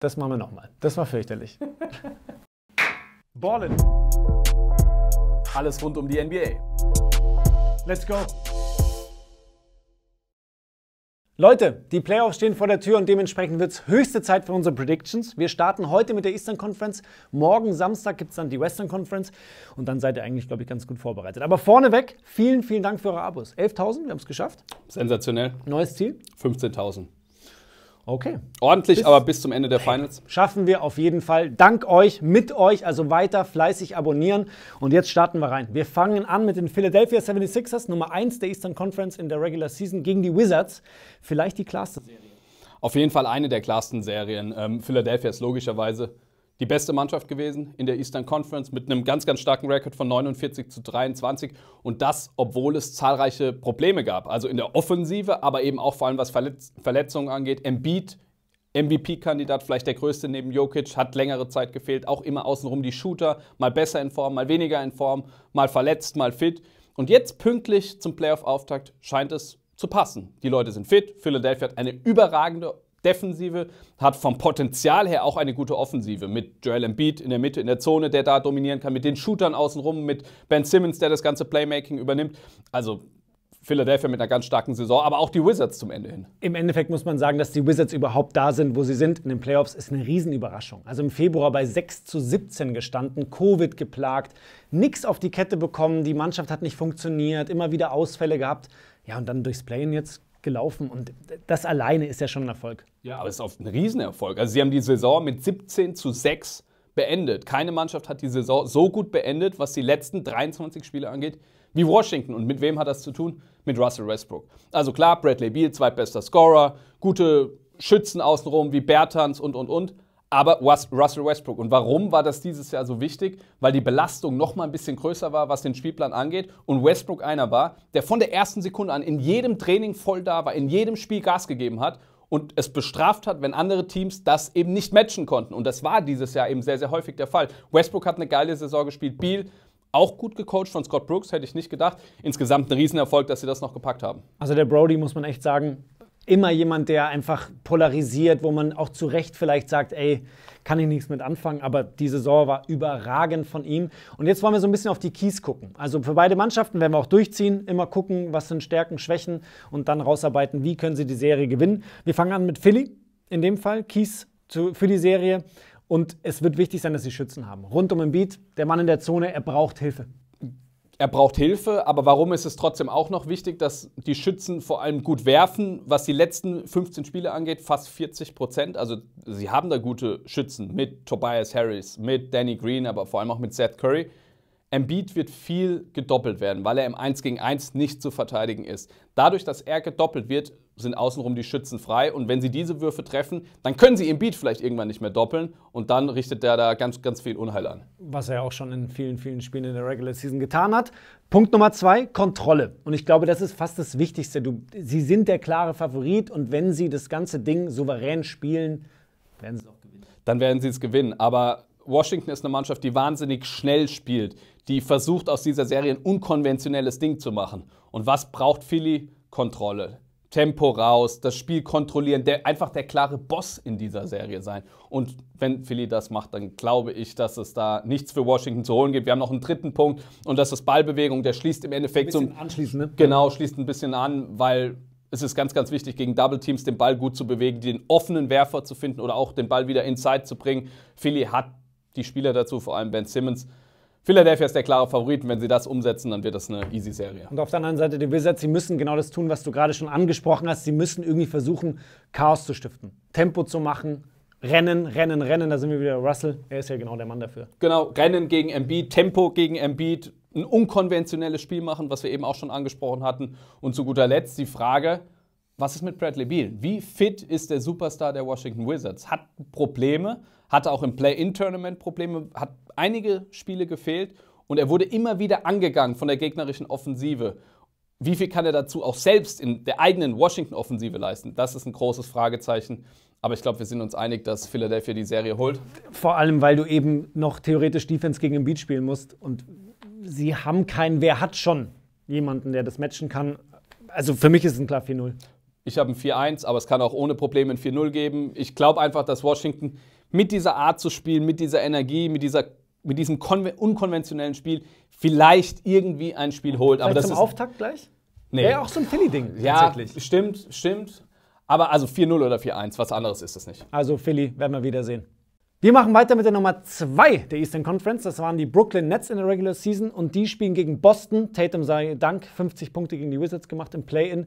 das machen wir nochmal. Das war fürchterlich. Ballen. Alles rund um die NBA. Let's go. Leute, die Playoffs stehen vor der Tür und dementsprechend wird es höchste Zeit für unsere Predictions. Wir starten heute mit der Eastern Conference. Morgen Samstag gibt es dann die Western Conference. Und dann seid ihr eigentlich, glaube ich, ganz gut vorbereitet. Aber vorneweg, vielen, vielen Dank für eure Abos. 11.000, wir haben es geschafft. Sensationell. Neues Ziel? 15.000. Okay. Ordentlich, bis aber bis zum Ende der Finals. Schaffen wir auf jeden Fall. Dank euch, mit euch, also weiter fleißig abonnieren. Und jetzt starten wir rein. Wir fangen an mit den Philadelphia 76ers, Nummer 1 der Eastern Conference in der Regular Season gegen die Wizards. Vielleicht die klarste Serie. Auf jeden Fall eine der klarsten Serien. Ähm, Philadelphia ist logischerweise die beste Mannschaft gewesen in der Eastern Conference mit einem ganz, ganz starken Rekord von 49 zu 23. Und das, obwohl es zahlreiche Probleme gab. Also in der Offensive, aber eben auch vor allem was Verletz Verletzungen angeht. Embiid MVP-Kandidat, vielleicht der größte neben Jokic, hat längere Zeit gefehlt. Auch immer außenrum die Shooter, mal besser in Form, mal weniger in Form, mal verletzt, mal fit. Und jetzt pünktlich zum Playoff-Auftakt scheint es zu passen. Die Leute sind fit. Philadelphia hat eine überragende Defensive, hat vom Potenzial her auch eine gute Offensive mit Joel Embiid in der Mitte, in der Zone, der da dominieren kann, mit den Shootern außenrum, mit Ben Simmons, der das ganze Playmaking übernimmt. Also Philadelphia mit einer ganz starken Saison, aber auch die Wizards zum Ende hin. Im Endeffekt muss man sagen, dass die Wizards überhaupt da sind, wo sie sind. In den Playoffs ist eine Riesenüberraschung. Also im Februar bei 6 zu 17 gestanden, Covid geplagt, nichts auf die Kette bekommen, die Mannschaft hat nicht funktioniert, immer wieder Ausfälle gehabt. Ja, und dann durchs Playen jetzt gelaufen. Und das alleine ist ja schon ein Erfolg. Ja, aber es ist auch ein Riesenerfolg. Also sie haben die Saison mit 17 zu 6 beendet. Keine Mannschaft hat die Saison so gut beendet, was die letzten 23 Spiele angeht, wie Washington. Und mit wem hat das zu tun? Mit Russell Westbrook. Also klar, Bradley Beal, zweitbester Scorer, gute Schützen außenrum wie Bertans und, und, und aber Russell Westbrook. Und warum war das dieses Jahr so wichtig? Weil die Belastung noch mal ein bisschen größer war, was den Spielplan angeht. Und Westbrook einer war, der von der ersten Sekunde an in jedem Training voll da war, in jedem Spiel Gas gegeben hat und es bestraft hat, wenn andere Teams das eben nicht matchen konnten. Und das war dieses Jahr eben sehr, sehr häufig der Fall. Westbrook hat eine geile Saison gespielt. Beal auch gut gecoacht von Scott Brooks, hätte ich nicht gedacht. Insgesamt ein Riesenerfolg, dass sie das noch gepackt haben. Also der Brody, muss man echt sagen, immer jemand, der einfach polarisiert, wo man auch zu Recht vielleicht sagt, ey, kann ich nichts mit anfangen, aber die Saison war überragend von ihm. Und jetzt wollen wir so ein bisschen auf die Keys gucken. Also für beide Mannschaften werden wir auch durchziehen, immer gucken, was sind Stärken, Schwächen und dann rausarbeiten, wie können sie die Serie gewinnen. Wir fangen an mit Philly, in dem Fall, Keys für die Serie. Und es wird wichtig sein, dass sie Schützen haben. Rund um den Beat, der Mann in der Zone, er braucht Hilfe er braucht Hilfe, aber warum ist es trotzdem auch noch wichtig, dass die Schützen vor allem gut werfen, was die letzten 15 Spiele angeht, fast 40 Prozent. Also sie haben da gute Schützen mit Tobias Harris, mit Danny Green, aber vor allem auch mit Seth Curry. Embiid wird viel gedoppelt werden, weil er im 1 gegen 1 nicht zu verteidigen ist. Dadurch, dass er gedoppelt wird, sind außenrum die Schützen frei und wenn sie diese Würfe treffen, dann können sie Embiid vielleicht irgendwann nicht mehr doppeln und dann richtet der da ganz, ganz viel Unheil an. Was er auch schon in vielen, vielen Spielen in der Regular Season getan hat. Punkt Nummer zwei, Kontrolle. Und ich glaube, das ist fast das Wichtigste. Du, sie sind der klare Favorit und wenn sie das ganze Ding souverän spielen, werden sie es auch gewinnen. Dann werden sie es gewinnen, aber Washington ist eine Mannschaft, die wahnsinnig schnell spielt die versucht, aus dieser Serie ein unkonventionelles Ding zu machen. Und was braucht Philly? Kontrolle. Tempo raus, das Spiel kontrollieren, der, einfach der klare Boss in dieser Serie sein. Und wenn Philly das macht, dann glaube ich, dass es da nichts für Washington zu holen gibt. Wir haben noch einen dritten Punkt und das ist Ballbewegung, der schließt im Endeffekt so. Ein bisschen zum, anschließen, ne? Genau, schließt ein bisschen an, weil es ist ganz, ganz wichtig, gegen Double Teams den Ball gut zu bewegen, den offenen Werfer zu finden oder auch den Ball wieder inside zu bringen. Philly hat die Spieler dazu, vor allem Ben Simmons, Philadelphia ist der klare Favorit. Wenn sie das umsetzen, dann wird das eine easy Serie. Und auf der anderen Seite die Wizards, sie müssen genau das tun, was du gerade schon angesprochen hast. Sie müssen irgendwie versuchen, Chaos zu stiften, Tempo zu machen, Rennen, Rennen, Rennen, da sind wir wieder. Russell, er ist ja genau der Mann dafür. Genau, Rennen gegen Embiid, Tempo gegen Embiid, ein unkonventionelles Spiel machen, was wir eben auch schon angesprochen hatten. Und zu guter Letzt die Frage, was ist mit Bradley Beal? Wie fit ist der Superstar der Washington Wizards? Hat Probleme, hatte auch im Play-In-Tournament Probleme, hat einige Spiele gefehlt und er wurde immer wieder angegangen von der gegnerischen Offensive. Wie viel kann er dazu auch selbst in der eigenen Washington-Offensive leisten? Das ist ein großes Fragezeichen. Aber ich glaube, wir sind uns einig, dass Philadelphia die Serie holt. Vor allem, weil du eben noch theoretisch Defense gegen den Beat spielen musst. Und sie haben keinen, wer hat schon jemanden, der das matchen kann. Also für mich ist es ein klar 4-0. Ich habe ein 4-1, aber es kann auch ohne Probleme ein 4-0 geben. Ich glaube einfach, dass Washington mit dieser Art zu spielen, mit dieser Energie, mit, dieser, mit diesem unkonventionellen Spiel vielleicht irgendwie ein Spiel holt. Vielleicht aber das zum ist, Auftakt gleich? Nee. Wäre auch so ein Philly-Ding ja, Stimmt, stimmt. Aber also 4-0 oder 4-1, was anderes ist das nicht. Also Philly werden wir wiedersehen. Wir machen weiter mit der Nummer 2 der Eastern Conference. Das waren die Brooklyn Nets in der Regular Season und die spielen gegen Boston. Tatum sei Dank 50 Punkte gegen die Wizards gemacht im Play-In.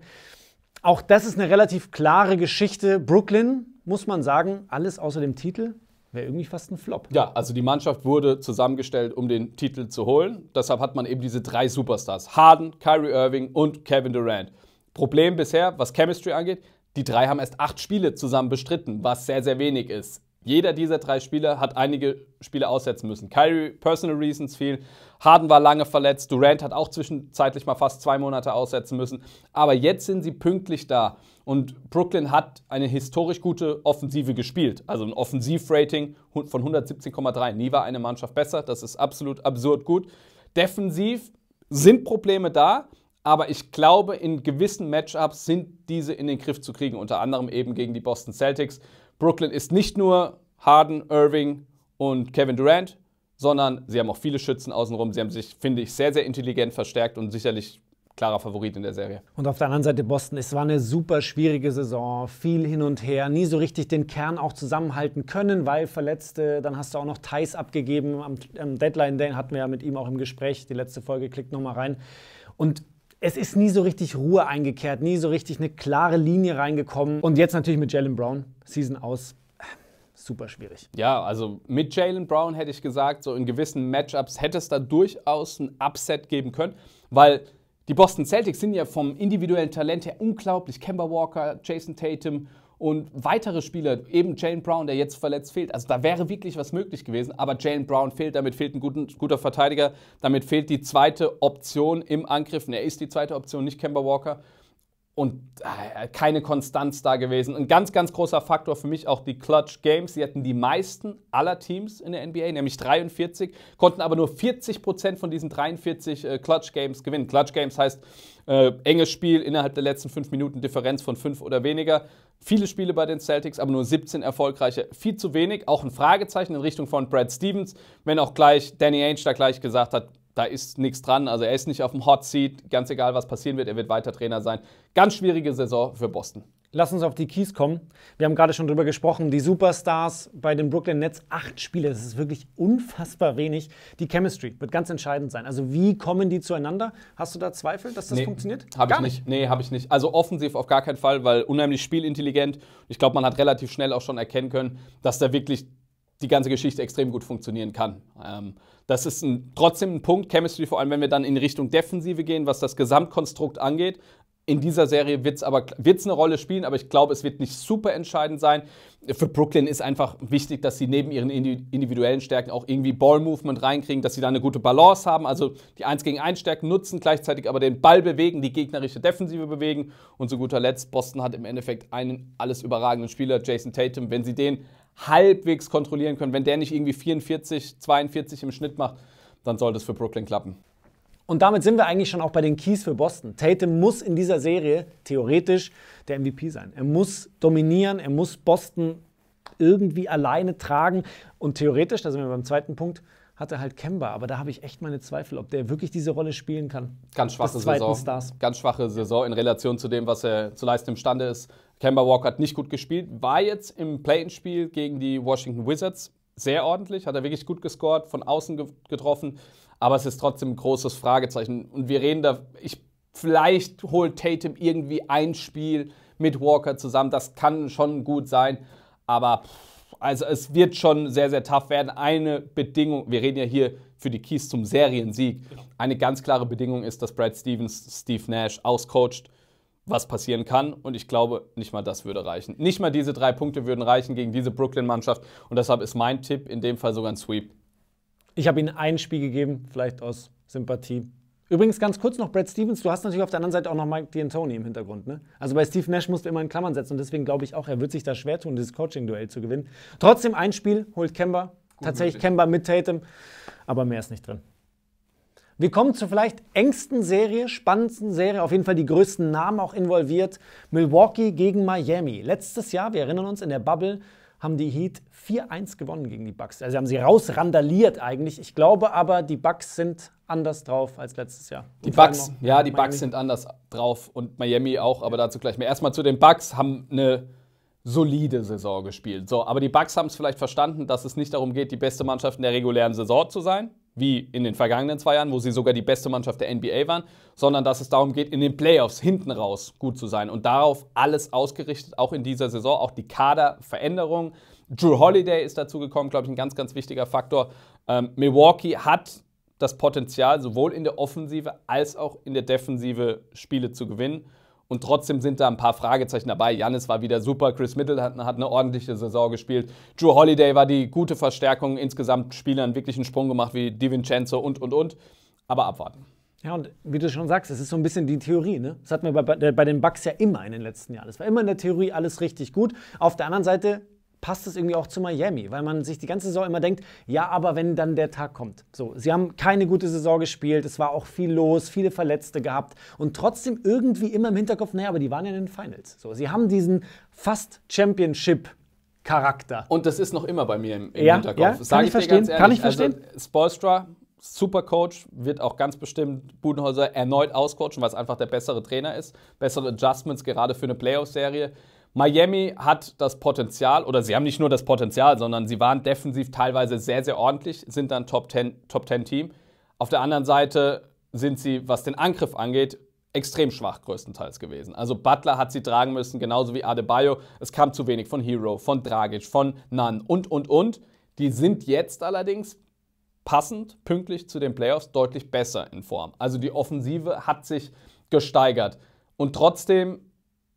Auch das ist eine relativ klare Geschichte. Brooklyn, muss man sagen, alles außer dem Titel wäre irgendwie fast ein Flop. Ja, also die Mannschaft wurde zusammengestellt, um den Titel zu holen. Deshalb hat man eben diese drei Superstars. Harden, Kyrie Irving und Kevin Durant. Problem bisher, was Chemistry angeht, die drei haben erst acht Spiele zusammen bestritten, was sehr, sehr wenig ist. Jeder dieser drei Spieler hat einige Spiele aussetzen müssen. Kyrie, personal reasons viel. Harden war lange verletzt. Durant hat auch zwischenzeitlich mal fast zwei Monate aussetzen müssen. Aber jetzt sind sie pünktlich da. Und Brooklyn hat eine historisch gute Offensive gespielt. Also ein Offensivrating von 117,3. Nie war eine Mannschaft besser. Das ist absolut absurd gut. Defensiv sind Probleme da. Aber ich glaube, in gewissen Matchups sind diese in den Griff zu kriegen, unter anderem eben gegen die Boston Celtics. Brooklyn ist nicht nur Harden, Irving und Kevin Durant, sondern sie haben auch viele Schützen außenrum. Sie haben sich, finde ich, sehr, sehr intelligent verstärkt und sicherlich klarer Favorit in der Serie. Und auf der anderen Seite Boston, es war eine super schwierige Saison, viel hin und her, nie so richtig den Kern auch zusammenhalten können, weil Verletzte, dann hast du auch noch Thais abgegeben, am, Deadline-Day hatten wir ja mit ihm auch im Gespräch, die letzte Folge, klickt nochmal rein. Und es ist nie so richtig Ruhe eingekehrt, nie so richtig eine klare Linie reingekommen. Und jetzt natürlich mit Jalen Brown, Season aus. Super schwierig. Ja, also mit Jalen Brown hätte ich gesagt, so in gewissen Matchups hätte es da durchaus ein Upset geben können, weil die Boston Celtics sind ja vom individuellen Talent her unglaublich. Kemba Walker, Jason Tatum und weitere Spieler, eben Jalen Brown, der jetzt verletzt fehlt. Also da wäre wirklich was möglich gewesen, aber Jalen Brown fehlt, damit fehlt ein guten, guter Verteidiger, damit fehlt die zweite Option im Angriff. Und er ist die zweite Option, nicht Kemba Walker. Und äh, keine Konstanz da gewesen. Ein ganz, ganz großer Faktor für mich auch die Clutch Games. Sie hatten die meisten aller Teams in der NBA, nämlich 43, konnten aber nur 40 Prozent von diesen 43 äh, Clutch Games gewinnen. Clutch Games heißt äh, enges Spiel innerhalb der letzten 5 Minuten Differenz von 5 oder weniger. Viele Spiele bei den Celtics, aber nur 17 erfolgreiche. Viel zu wenig. Auch ein Fragezeichen in Richtung von Brad Stevens, wenn auch gleich Danny Ainge da gleich gesagt hat, da ist nichts dran. Also er ist nicht auf dem Hot Seat. Ganz egal, was passieren wird, er wird weiter Trainer sein. Ganz schwierige Saison für Boston. Lass uns auf die Keys kommen. Wir haben gerade schon drüber gesprochen. Die Superstars bei den Brooklyn Nets, acht Spiele, das ist wirklich unfassbar wenig. Die Chemistry wird ganz entscheidend sein. Also, wie kommen die zueinander? Hast du da Zweifel, dass das nee, funktioniert? Hab ich nicht. nicht. Nee, habe ich nicht. Also, offensiv auf gar keinen Fall, weil unheimlich spielintelligent. Ich glaube, man hat relativ schnell auch schon erkennen können, dass da wirklich die ganze Geschichte extrem gut funktionieren kann. Ähm, das ist ein, trotzdem ein Punkt, Chemistry, vor allem wenn wir dann in Richtung Defensive gehen, was das Gesamtkonstrukt angeht. In dieser Serie wird es aber wird's eine Rolle spielen, aber ich glaube, es wird nicht super entscheidend sein. Für Brooklyn ist einfach wichtig, dass sie neben ihren individuellen Stärken auch irgendwie Ball-Movement reinkriegen, dass sie da eine gute Balance haben, also die 1 gegen 1 Stärken nutzen, gleichzeitig aber den Ball bewegen, die gegnerische Defensive bewegen. Und zu guter Letzt, Boston hat im Endeffekt einen alles überragenden Spieler, Jason Tatum. Wenn sie den halbwegs kontrollieren können, wenn der nicht irgendwie 44, 42 im Schnitt macht, dann sollte es für Brooklyn klappen. Und damit sind wir eigentlich schon auch bei den Keys für Boston. Tatum muss in dieser Serie theoretisch der MVP sein. Er muss dominieren, er muss Boston irgendwie alleine tragen. Und theoretisch, da sind wir beim zweiten Punkt, hat er halt Kemba. Aber da habe ich echt meine Zweifel, ob der wirklich diese Rolle spielen kann. Ganz schwache Saison. Stars. Ganz schwache Saison in Relation zu dem, was er zu leisten imstande ist. Kemba Walker hat nicht gut gespielt, war jetzt im Play-in-Spiel gegen die Washington Wizards sehr ordentlich, hat er wirklich gut gescored, von außen getroffen aber es ist trotzdem ein großes Fragezeichen. Und wir reden da, ich, vielleicht holt Tatum irgendwie ein Spiel mit Walker zusammen, das kann schon gut sein, aber also es wird schon sehr, sehr tough werden. Eine Bedingung, wir reden ja hier für die Keys zum Seriensieg, genau. eine ganz klare Bedingung ist, dass Brad Stevens Steve Nash auscoacht was passieren kann. Und ich glaube, nicht mal das würde reichen. Nicht mal diese drei Punkte würden reichen gegen diese Brooklyn-Mannschaft. Und deshalb ist mein Tipp in dem Fall sogar ein Sweep ich habe ihnen ein Spiel gegeben, vielleicht aus Sympathie. Übrigens ganz kurz noch, Brad Stevens, du hast natürlich auf der anderen Seite auch noch Mike D'Antoni im Hintergrund. Ne? Also bei Steve Nash musst du immer in Klammern setzen und deswegen glaube ich auch, er wird sich da schwer tun, dieses Coaching-Duell zu gewinnen. Trotzdem ein Spiel holt Kemba, Gut tatsächlich möglich. Kemba mit Tatum, aber mehr ist nicht drin. Wir kommen zur vielleicht engsten Serie, spannendsten Serie, auf jeden Fall die größten Namen auch involviert. Milwaukee gegen Miami. Letztes Jahr, wir erinnern uns, in der Bubble haben die Heat 4-1 gewonnen gegen die Bucks. Also sie haben sie rausrandaliert eigentlich. Ich glaube aber, die Bucks sind anders drauf als letztes Jahr. die Bucks, ja, die Miami. Bucks sind anders drauf und Miami auch, aber dazu gleich mehr. Erstmal zu den Bucks haben eine solide Saison gespielt. So, aber die Bucks haben es vielleicht verstanden, dass es nicht darum geht, die beste Mannschaft in der regulären Saison zu sein, wie in den vergangenen zwei Jahren, wo sie sogar die beste Mannschaft der NBA waren, sondern dass es darum geht, in den Playoffs hinten raus gut zu sein und darauf alles ausgerichtet, auch in dieser Saison, auch die Kaderveränderung. Drew Holiday ist dazu gekommen, glaube ich, ein ganz, ganz wichtiger Faktor. Ähm, Milwaukee hat das Potenzial, sowohl in der Offensive als auch in der Defensive Spiele zu gewinnen. Und trotzdem sind da ein paar Fragezeichen dabei. Janis war wieder super, Chris Middleton hat eine ordentliche Saison gespielt. Drew Holiday war die gute Verstärkung. Insgesamt Spielern wirklich einen Sprung gemacht wie DiVincenzo und, und, und. Aber abwarten. Ja, und wie du schon sagst, es ist so ein bisschen die Theorie. Ne? Das hatten wir bei, bei den Bucks ja immer in den letzten Jahren. Es war immer in der Theorie alles richtig gut. Auf der anderen Seite passt es irgendwie auch zu Miami, weil man sich die ganze Saison immer denkt, ja, aber wenn dann der Tag kommt. So, sie haben keine gute Saison gespielt, es war auch viel los, viele Verletzte gehabt und trotzdem irgendwie immer im Hinterkopf, naja, aber die waren ja in den Finals. So, sie haben diesen fast Championship Charakter. Und das ist noch immer bei mir im, im ja, Hinterkopf. Ja, kann ich, ich verstehen. Ehrlich, kann ich also, verstehen. Also, Spolstra, super Coach, wird auch ganz bestimmt Budenhäuser erneut auscoachen, weil es einfach der bessere Trainer ist. Bessere Adjustments gerade für eine Playoff-Serie. Miami hat das Potenzial, oder sie haben nicht nur das Potenzial, sondern sie waren defensiv teilweise sehr, sehr ordentlich, sind dann Top 10, Top Team. Auf der anderen Seite sind sie, was den Angriff angeht, extrem schwach größtenteils gewesen. Also Butler hat sie tragen müssen, genauso wie Adebayo. Es kam zu wenig von Hero, von Dragic, von Nunn und, und, und. Die sind jetzt allerdings passend, pünktlich zu den Playoffs deutlich besser in Form. Also die Offensive hat sich gesteigert. Und trotzdem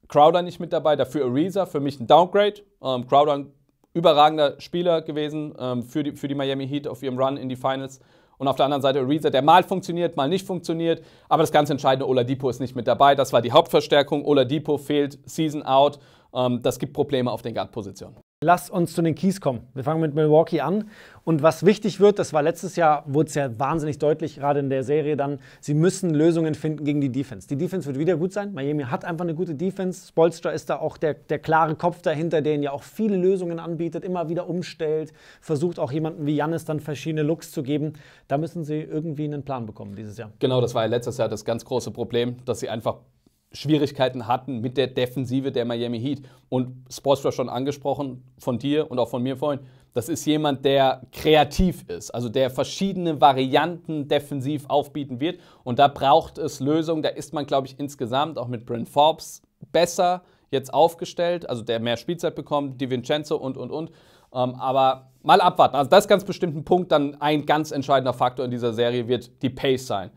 Crowder nicht mit dabei, dafür Ariza, für mich ein Downgrade. Ähm, Crowder ein überragender Spieler gewesen ähm, für, die, für die Miami Heat auf ihrem Run in die Finals. Und auf der anderen Seite Ariza, der mal funktioniert, mal nicht funktioniert. Aber das ganz entscheidende, Oladipo ist nicht mit dabei. Das war die Hauptverstärkung. Oladipo fehlt Season out. Ähm, das gibt Probleme auf den Guard-Positionen. Lass uns zu den Keys kommen. Wir fangen mit Milwaukee an. Und was wichtig wird, das war letztes Jahr, wurde es ja wahnsinnig deutlich, gerade in der Serie dann, sie müssen Lösungen finden gegen die Defense. Die Defense wird wieder gut sein. Miami hat einfach eine gute Defense. Spolster ist da auch der, der klare Kopf dahinter, der ihnen ja auch viele Lösungen anbietet, immer wieder umstellt, versucht auch jemanden wie Jannis dann verschiedene Looks zu geben. Da müssen sie irgendwie einen Plan bekommen dieses Jahr. Genau, das war ja letztes Jahr das ganz große Problem, dass sie einfach Schwierigkeiten hatten mit der Defensive der Miami Heat. Und Sportstra schon angesprochen von dir und auch von mir vorhin. Das ist jemand, der kreativ ist, also der verschiedene Varianten defensiv aufbieten wird. Und da braucht es Lösungen. Da ist man, glaube ich, insgesamt auch mit Bryn Forbes besser jetzt aufgestellt, also der mehr Spielzeit bekommt, Di Vincenzo und, und, und. Ähm, aber mal abwarten. Also das ist ganz bestimmt ein Punkt, dann ein ganz entscheidender Faktor in dieser Serie wird die Pace sein.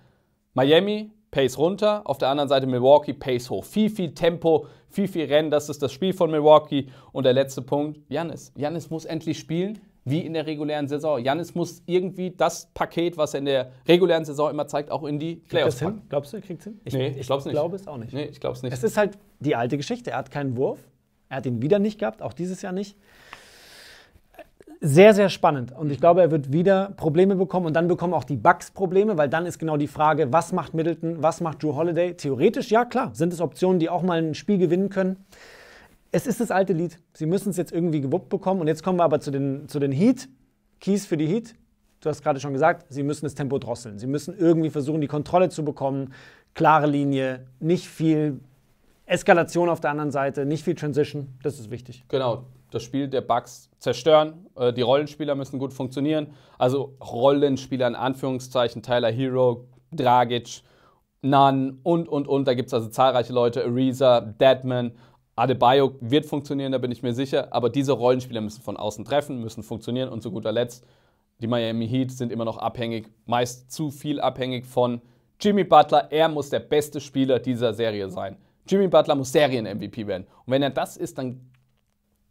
Miami Pace runter, auf der anderen Seite Milwaukee, Pace hoch. Viel, viel Tempo, viel, viel Rennen, das ist das Spiel von Milwaukee. Und der letzte Punkt, Janis. Janis muss endlich spielen, wie in der regulären Saison. Janis muss irgendwie das Paket, was er in der regulären Saison immer zeigt, auch in die Playoffs packen. Hin? Glaubst du, kriegt es hin? Ich, nee, ich glaube es nicht. glaube es auch nicht. Nee, ich glaube es nicht. Es ist halt die alte Geschichte. Er hat keinen Wurf. Er hat ihn wieder nicht gehabt, auch dieses Jahr nicht sehr, sehr spannend. Und ich glaube, er wird wieder Probleme bekommen und dann bekommen auch die Bugs Probleme, weil dann ist genau die Frage, was macht Middleton, was macht Drew Holiday? Theoretisch, ja klar, sind es Optionen, die auch mal ein Spiel gewinnen können. Es ist das alte Lied. Sie müssen es jetzt irgendwie gewuppt bekommen. Und jetzt kommen wir aber zu den, zu den Heat. Keys für die Heat. Du hast gerade schon gesagt, sie müssen das Tempo drosseln. Sie müssen irgendwie versuchen, die Kontrolle zu bekommen. Klare Linie, nicht viel Eskalation auf der anderen Seite, nicht viel Transition. Das ist wichtig. Genau das Spiel der Bugs zerstören. Äh, die Rollenspieler müssen gut funktionieren. Also Rollenspieler in Anführungszeichen, Tyler Hero, Dragic, Nan und, und, und. Da gibt es also zahlreiche Leute, Ariza, Deadman. Adebayo wird funktionieren, da bin ich mir sicher. Aber diese Rollenspieler müssen von außen treffen, müssen funktionieren. Und zu guter Letzt, die Miami Heat sind immer noch abhängig, meist zu viel abhängig von Jimmy Butler. Er muss der beste Spieler dieser Serie sein. Jimmy Butler muss Serien-MVP werden. Und wenn er das ist, dann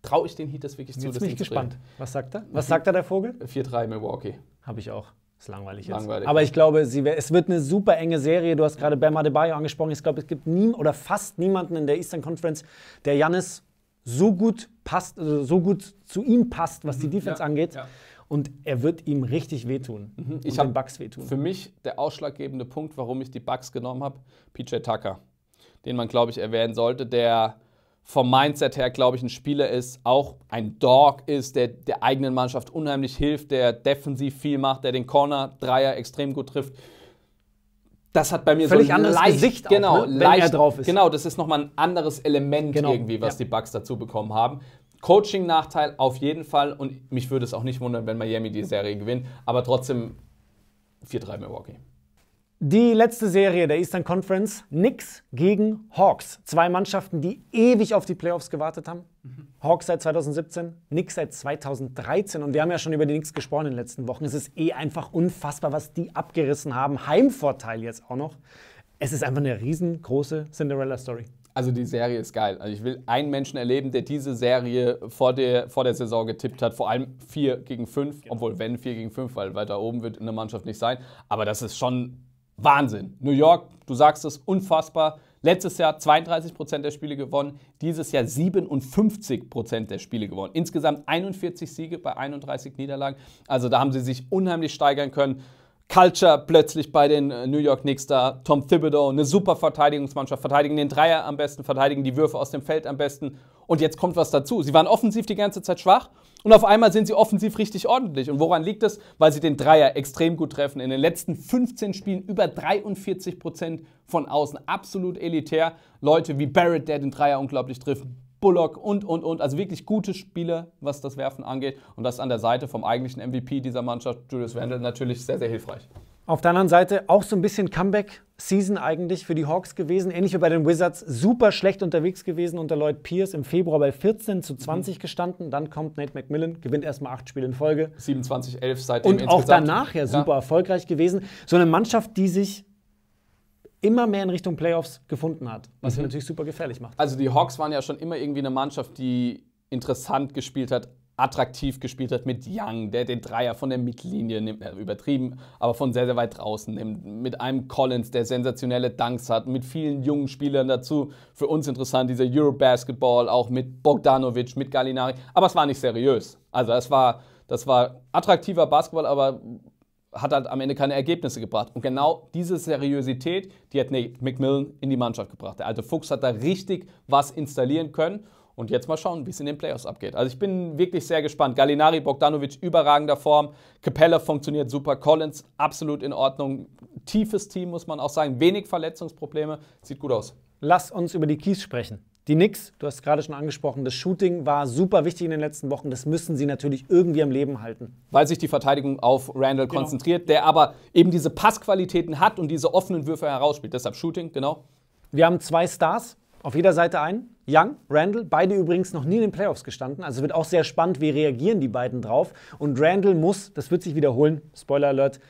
traue ich den Heat das wirklich zu. Jetzt bin ich gespannt. Was sagt er? Was sagt er, der Vogel? 4-3 Milwaukee. Habe ich auch. Ist langweilig jetzt. Langweilig. Aber ich glaube, wär, es wird eine super enge Serie. Du hast gerade Bam Adebayo angesprochen. Ich glaube, es gibt nie, oder fast niemanden in der Eastern Conference, der Jannis so gut passt, also so gut zu ihm passt, was mhm. die Defense ja. angeht. Ja. Und er wird ihm richtig wehtun. Mhm. Ich habe Bugs wehtun. Für mich der ausschlaggebende Punkt, warum ich die Bugs genommen habe, PJ Tucker, den man glaube ich erwähnen sollte, der vom Mindset her, glaube ich, ein Spieler ist, auch ein Dog ist, der der eigenen Mannschaft unheimlich hilft, der defensiv viel macht, der den Corner-Dreier extrem gut trifft. Das hat bei mir Völlig so ein anderes leicht, Gesicht, auch, genau, ne? wenn leicht, er drauf ist. Genau, das ist nochmal ein anderes Element genau. irgendwie, was ja. die Bugs dazu bekommen haben. Coaching-Nachteil auf jeden Fall und mich würde es auch nicht wundern, wenn Miami die Serie gewinnt, aber trotzdem 4-3 Milwaukee. Die letzte Serie der Eastern Conference, Knicks gegen Hawks. Zwei Mannschaften, die ewig auf die Playoffs gewartet haben. Mhm. Hawks seit 2017, Knicks seit 2013. Und wir haben ja schon über die Knicks gesprochen in den letzten Wochen. Es ist eh einfach unfassbar, was die abgerissen haben. Heimvorteil jetzt auch noch. Es ist einfach eine riesengroße Cinderella-Story. Also die Serie ist geil. Also ich will einen Menschen erleben, der diese Serie vor der, vor der Saison getippt hat. Vor allem 4 gegen 5, genau. obwohl wenn 4 gegen 5, weil weiter oben wird eine Mannschaft nicht sein. Aber das ist schon Wahnsinn. New York, du sagst es, unfassbar. Letztes Jahr 32 Prozent der Spiele gewonnen, dieses Jahr 57 Prozent der Spiele gewonnen. Insgesamt 41 Siege bei 31 Niederlagen. Also da haben sie sich unheimlich steigern können. Culture plötzlich bei den äh, New York Knicks da. Tom Thibodeau, eine super Verteidigungsmannschaft. Verteidigen den Dreier am besten, verteidigen die Würfe aus dem Feld am besten. Und jetzt kommt was dazu. Sie waren offensiv die ganze Zeit schwach und auf einmal sind sie offensiv richtig ordentlich. Und woran liegt das? Weil sie den Dreier extrem gut treffen. In den letzten 15 Spielen über 43 Prozent von außen. Absolut elitär. Leute wie Barrett, der den Dreier unglaublich trifft. Bullock und, und, und. Also wirklich gute Spieler, was das Werfen angeht. Und das an der Seite vom eigentlichen MVP dieser Mannschaft, Julius Wendel, natürlich sehr, sehr hilfreich. Auf der anderen Seite auch so ein bisschen Comeback-Season eigentlich für die Hawks gewesen. Ähnlich wie bei den Wizards, super schlecht unterwegs gewesen unter Lloyd Pierce. Im Februar bei 14 zu 20 mhm. gestanden. Dann kommt Nate McMillan, gewinnt erstmal acht Spiele in Folge. 27, 11 seitdem Und auch danach ja super ja. erfolgreich gewesen. So eine Mannschaft, die sich immer mehr in Richtung Playoffs gefunden hat, was mhm. natürlich super gefährlich macht. Also die Hawks waren ja schon immer irgendwie eine Mannschaft, die interessant gespielt hat, attraktiv gespielt hat mit Young, der den Dreier von der Mittellinie nimmt, äh, übertrieben, aber von sehr, sehr weit draußen nimmt, mit einem Collins, der sensationelle Dunks hat, mit vielen jungen Spielern dazu. Für uns interessant, dieser Eurobasketball, auch mit Bogdanovic, mit Gallinari, aber es war nicht seriös. Also es war, das war attraktiver Basketball, aber hat halt am Ende keine Ergebnisse gebracht. Und genau diese Seriosität, die hat Nate McMillan in die Mannschaft gebracht. Der alte also Fuchs hat da richtig was installieren können. Und jetzt mal schauen, wie es in den Playoffs abgeht. Also ich bin wirklich sehr gespannt. Gallinari, Bogdanovic, überragender Form. Capella funktioniert super. Collins, absolut in Ordnung. Tiefes Team, muss man auch sagen. Wenig Verletzungsprobleme. Sieht gut aus. Lass uns über die Keys sprechen. Die Knicks, du hast gerade schon angesprochen, das Shooting war super wichtig in den letzten Wochen. Das müssen sie natürlich irgendwie am Leben halten. Weil sich die Verteidigung auf Randall genau. konzentriert, der aber eben diese Passqualitäten hat und diese offenen Würfe herausspielt. Deshalb Shooting, genau. Wir haben zwei Stars, auf jeder Seite ein. Young, Randall, beide übrigens noch nie in den Playoffs gestanden. Also wird auch sehr spannend, wie reagieren die beiden drauf. Und Randall muss, das wird sich wiederholen, Spoiler Alert,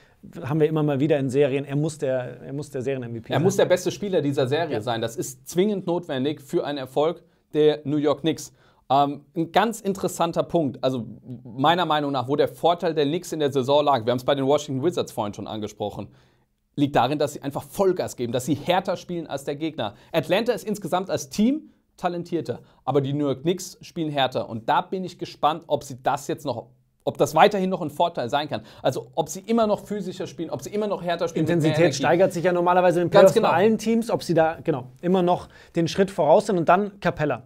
haben wir immer mal wieder in Serien, er muss der, er muss der Serien-MVP sein. Er muss der beste Spieler dieser Serie ja. sein. Das ist zwingend notwendig für einen Erfolg der New York Knicks. Ähm, ein ganz interessanter Punkt, also meiner Meinung nach, wo der Vorteil der Knicks in der Saison lag. Wir haben es bei den Washington Wizards vorhin schon angesprochen liegt darin, dass sie einfach Vollgas geben, dass sie härter spielen als der Gegner. Atlanta ist insgesamt als Team talentierter, aber die New York Knicks spielen härter. Und da bin ich gespannt, ob sie das jetzt noch ob das weiterhin noch ein Vorteil sein kann. Also ob sie immer noch physischer spielen, ob sie immer noch härter spielen. Intensität steigert sich ja normalerweise in Playoffs genau. bei allen Teams, ob sie da genau immer noch den Schritt voraus sind und dann Capella.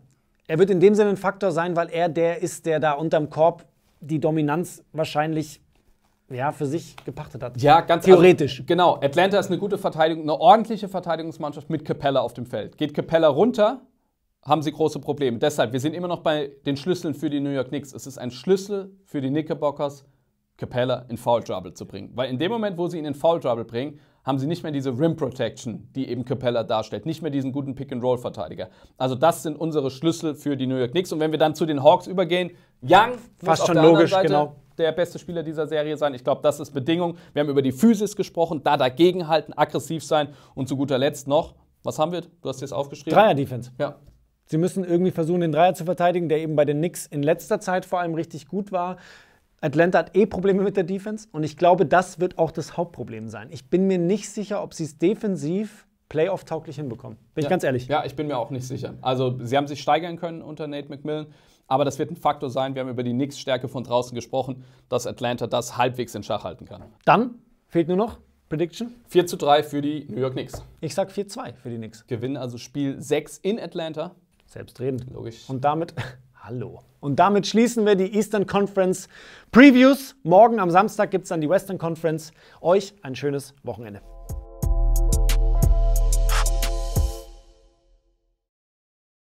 Er wird in dem Sinne ein Faktor sein, weil er der ist, der da unterm Korb die Dominanz wahrscheinlich ja, für sich gepachtet hat. Ja, ganz also theoretisch. Also, genau. Atlanta ist eine gute Verteidigung, eine ordentliche Verteidigungsmannschaft mit Capella auf dem Feld. Geht Capella runter, haben sie große Probleme. Deshalb, wir sind immer noch bei den Schlüsseln für die New York Knicks. Es ist ein Schlüssel für die Knickerbockers, Capella in Foul Trouble zu bringen. Weil in dem Moment, wo sie ihn in Foul Trouble bringen, haben sie nicht mehr diese Rim Protection, die eben Capella darstellt, nicht mehr diesen guten Pick-and-Roll-Verteidiger. Also das sind unsere Schlüssel für die New York Knicks. Und wenn wir dann zu den Hawks übergehen, Young, fast schon logisch, Seite, genau der beste Spieler dieser Serie sein. Ich glaube, das ist Bedingung. Wir haben über die Physis gesprochen, da dagegenhalten, aggressiv sein und zu guter Letzt noch, was haben wir? Du hast jetzt aufgeschrieben. Dreier-Defense. Ja. Sie müssen irgendwie versuchen, den Dreier zu verteidigen, der eben bei den Knicks in letzter Zeit vor allem richtig gut war. Atlanta hat eh Probleme mit der Defense und ich glaube, das wird auch das Hauptproblem sein. Ich bin mir nicht sicher, ob sie es defensiv Playoff-tauglich hinbekommen. Bin ja. ich ganz ehrlich. Ja, ich bin mir auch nicht sicher. Also, sie haben sich steigern können unter Nate McMillan. Aber das wird ein Faktor sein. Wir haben über die Knicks-Stärke von draußen gesprochen, dass Atlanta das halbwegs in Schach halten kann. Dann fehlt nur noch Prediction? 4 zu 3 für die New York Knicks. Ich sag 4-2 zu für die Knicks. Gewinnen also Spiel 6 in Atlanta. Selbstredend. Logisch. Und damit Hallo. Und damit schließen wir die Eastern Conference Previews. Morgen am Samstag gibt es dann die Western Conference. Euch ein schönes Wochenende.